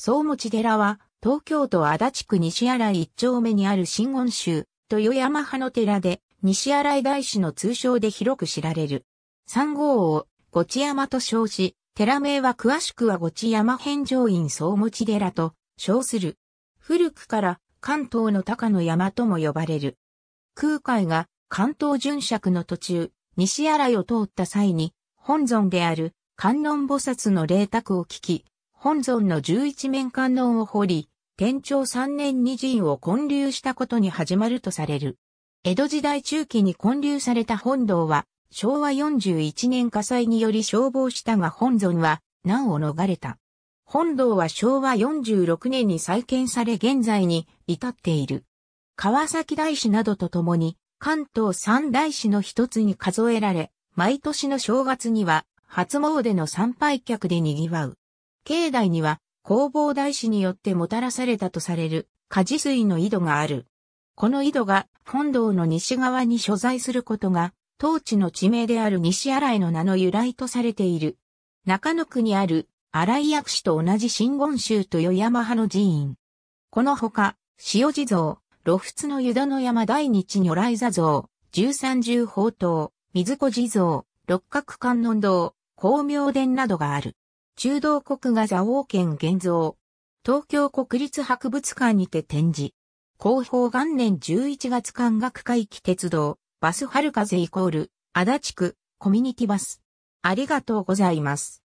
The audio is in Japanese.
総持寺は、東京都足立区西新井一丁目にある新温州、豊山派の寺で、西新井大師の通称で広く知られる。三号を、ごち山と称し、寺名は詳しくはごち山返上院総持寺と称する。古くから関東の高野山とも呼ばれる。空海が関東巡釈の途中、西新井を通った際に、本尊である観音菩薩の霊卓を聞き、本尊の十一面観音を掘り、天長三年に陣を建立したことに始まるとされる。江戸時代中期に建立された本堂は、昭和41年火災により消防したが本尊は難を逃れた。本堂は昭和46年に再建され現在に至っている。川崎大師などとともに関東三大師の一つに数えられ、毎年の正月には初詣の参拝客で賑わう。境内には弘法大師によってもたらされたとされる火事水の井戸がある。この井戸が本堂の西側に所在することが、当地の地名である西新井の名の由来とされている。中野区にある新井薬師と同じ真言宗と与山派の寺院。このほか、塩地蔵、露仏の湯田の山大日如来座像、十三重宝塔、水子地蔵、六角観音堂、光明殿などがある。中道国画座王権現像。東京国立博物館にて展示。広報元年11月間学会期鉄道、バス春風イコール、足立区、コミュニティバス。ありがとうございます。